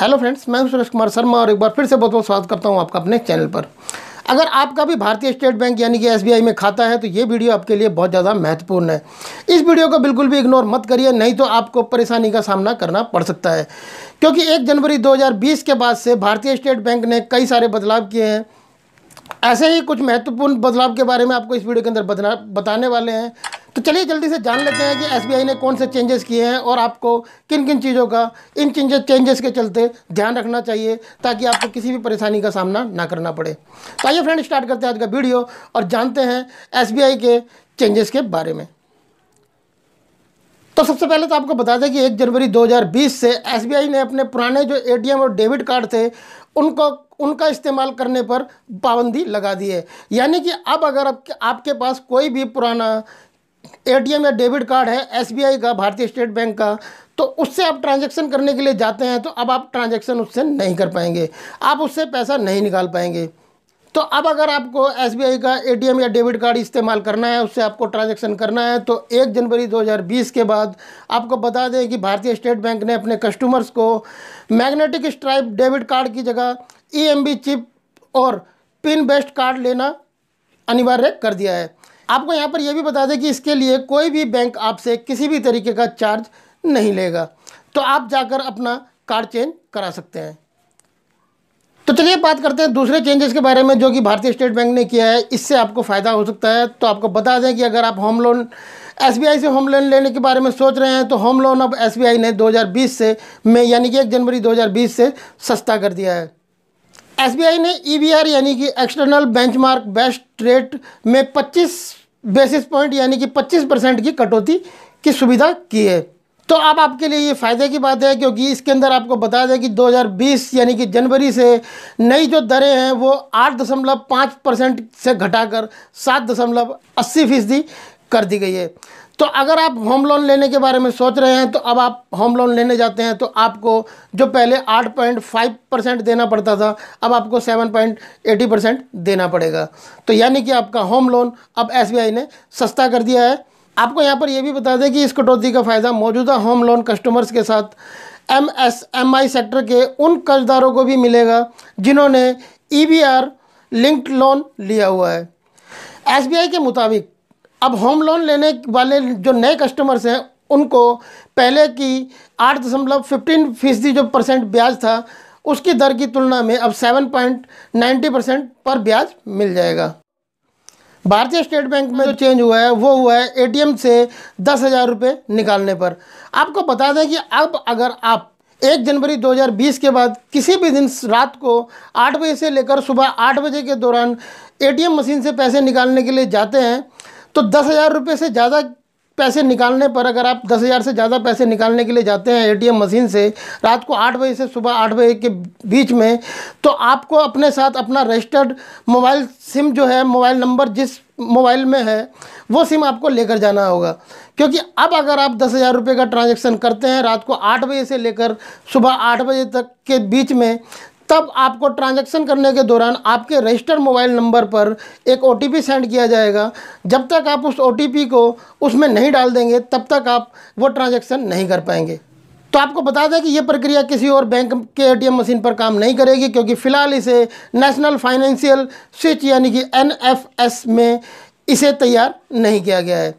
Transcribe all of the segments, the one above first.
hello friends मैं सुरेश कुमार शर्मा और एक बार फिर से बहुत बहुत स्वागत करता हूं आपका अपने चैनल पर अगर आपका भी भारतीय स्टेट बैंक यानी कि एसबीआई में खाता है तो ये वीडियो आपके लिए बहुत ज़्यादा महत्वपूर्ण है इस वीडियो को बिल्कुल भी इग्नोर मत करिए नहीं तो आपको परेशानी का सामना करना पड़ सकता है क्योंकि एक जनवरी दो के बाद से भारतीय स्टेट बैंक ने कई सारे बदलाव किए हैं ऐसे ही कुछ महत्वपूर्ण बदलाव के बारे में आपको इस वीडियो के अंदर बताने वाले हैं तो चलिए जल्दी से जान लेते हैं कि एसबीआई ने कौन से चेंजेस किए हैं और आपको किन किन चीज़ों का इन चेंजेस के चलते ध्यान रखना चाहिए ताकि आपको किसी भी परेशानी का सामना ना करना पड़े तो आइए फ्रेंड स्टार्ट करते हैं आज का वीडियो और जानते हैं एसबीआई के चेंजेस के बारे में तो सबसे पहले तो आपको बता दें कि एक जनवरी 2020 से एस ने अपने पुराने जो ए और डेबिट कार्ड थे उनको उनका इस्तेमाल करने पर पाबंदी लगा दी है यानी कि अब अगर आपके पास कोई भी पुराना एटीएम या डेबिट कार्ड है एसबीआई का भारतीय स्टेट बैंक का तो उससे आप ट्रांजैक्शन करने के लिए जाते हैं तो अब आप ट्रांजैक्शन उससे नहीं कर पाएंगे आप उससे पैसा नहीं निकाल पाएंगे तो अब अगर आपको एस का एटीएम या डेबिट कार्ड इस्तेमाल करना है उससे आपको ट्रांजैक्शन करना है तो एक जनवरी 2020 के बाद आपको बता दें कि भारतीय स्टेट बैंक ने अपने कस्टमर्स को मैग्नेटिक स्ट्राइप डेबिट कार्ड की जगह ई चिप और पिन बेस्ड कार्ड लेना अनिवार्य कर दिया है आपको यहाँ पर यह भी बता दें कि इसके लिए कोई भी बैंक आपसे किसी भी तरीके का चार्ज नहीं लेगा तो आप जाकर अपना कार्ड चेंज करा सकते हैं तो चलिए बात करते हैं दूसरे चेंजेस के बारे में जो कि भारतीय स्टेट बैंक ने किया है इससे आपको फ़ायदा हो सकता है तो आपको बता दें कि अगर आप होम लोन एसबीआई से होम लोन लेने के बारे में सोच रहे हैं तो होम लोन अब एसबीआई ने 2020 से मई यानी कि एक जनवरी 2020 से सस्ता कर दिया है एसबीआई ने आर यानी कि एक्सटर्नल बेंचमार्क बेस्ट रेट में 25 बेसिस पॉइंट यानी कि 25 परसेंट की कटौती की सुविधा की है तो अब आपके लिए ये फ़ायदे की बात है क्योंकि इसके अंदर आपको बता दें कि 2020 यानी कि जनवरी से नई जो दरें हैं वो आठ दशमलव पाँच परसेंट से घटाकर सात दशमलव अस्सी फीसदी कर दी गई है तो अगर आप होम लोन लेने के बारे में सोच रहे हैं तो अब आप होम लोन लेने जाते हैं तो आपको जो पहले 8.5 परसेंट देना पड़ता था अब आपको 7.80 परसेंट देना पड़ेगा तो यानी कि आपका होम लोन अब एस ने सस्ता कर दिया है आपको यहाँ पर यह भी बता दें कि इस कटौती का फ़ायदा मौजूदा होम लोन कस्टमर्स के साथ M S M E sector के उन कर्जदारों को भी मिलेगा जिन्होंने E B R linked loan लिया हुआ है एस के मुताबिक अब होम लोन लेने वाले जो नए कस्टमर्स हैं उनको पहले की आठ दशमलव फिफ्टीन फीसदी जो परसेंट ब्याज था उसकी दर की तुलना में अब सेवन पॉइंट नाइन्टी परसेंट पर ब्याज मिल जाएगा भारतीय स्टेट बैंक में जो चेंज हुआ है वो हुआ है एटीएम से दस हज़ार रुपये निकालने पर आपको बता दें कि अब अगर आप एक जनवरी 2020 के बाद किसी भी दिन रात को आठ बजे से लेकर सुबह आठ बजे के दौरान एटीएम मशीन से पैसे निकालने के लिए जाते हैं तो दस हज़ार रुपये से ज़्यादा पैसे निकालने पर अगर आप दस हज़ार से ज़्यादा पैसे निकालने के लिए जाते हैं एटीएम मशीन से रात को आठ बजे से सुबह आठ बजे के बीच में तो आपको अपने साथ अपना रजिस्टर्ड मोबाइल सिम जो है मोबाइल नंबर जिस मोबाइल में है वो सिम आपको लेकर जाना होगा क्योंकि अब अगर आप दस हज़ार रुपये का ट्रांजेक्शन करते हैं रात को आठ बजे से लेकर सुबह आठ बजे तक के बीच में तब आपको ट्रांजैक्शन करने के दौरान आपके रजिस्टर मोबाइल नंबर पर एक ओ सेंड किया जाएगा जब तक आप उस ओ को उसमें नहीं डाल देंगे तब तक आप वो ट्रांजैक्शन नहीं कर पाएंगे तो आपको बता दें कि ये प्रक्रिया किसी और बैंक के एटीएम मशीन पर काम नहीं करेगी क्योंकि फ़िलहाल इसे नेशनल फाइनेंशियल स्विच यानी कि एनएफएस में इसे तैयार नहीं किया गया है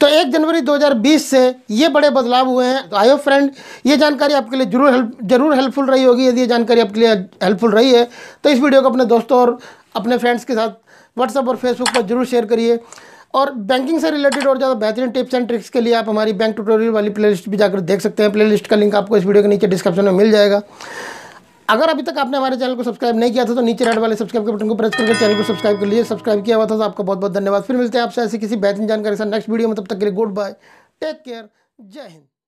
तो एक जनवरी 2020 से ये बड़े बदलाव हुए हैं तो आई फ्रेंड ये जानकारी आपके लिए जरूर हेल्प जरूर हेल्पफुल रही होगी यदि ये जानकारी आपके लिए हेल्पफुल रही है तो इस वीडियो को अपने दोस्तों और अपने फ्रेंड्स के साथ व्हाट्सअप और फेसबुक पर जरूर शेयर करिए और बैंकिंग से रिलेटेड और ज़्यादा बेहतरीन टिप्स एंड ट्रिक्स के लिए आप हमारी बैंक ट्यूटोरियल वाली प्लेलिस्ट भी जाकर देख सकते हैं प्लेलिस्ट का लिंक आपको इस वीडियो के नीचे डिस्क्रिप्शन में मिल जाएगा अगर अभी तक आपने हमारे चैनल को सब्सक्राइब नहीं किया था तो नीचे रेड वाले सब्सक्राइब के बटन को प्रेस करके चैनल को सब्सक्राइब कर लीजिए सब्सक्राइब किया हुआ था तो आपका बहुत बहुत धन्यवाद फिर मिलते हैं आपसे ऐसी किसी बेहतरीन जानकारी से नेक्स्ट वीडियो में तब तक के लिए गुड बाय टेक केयर जय हिंद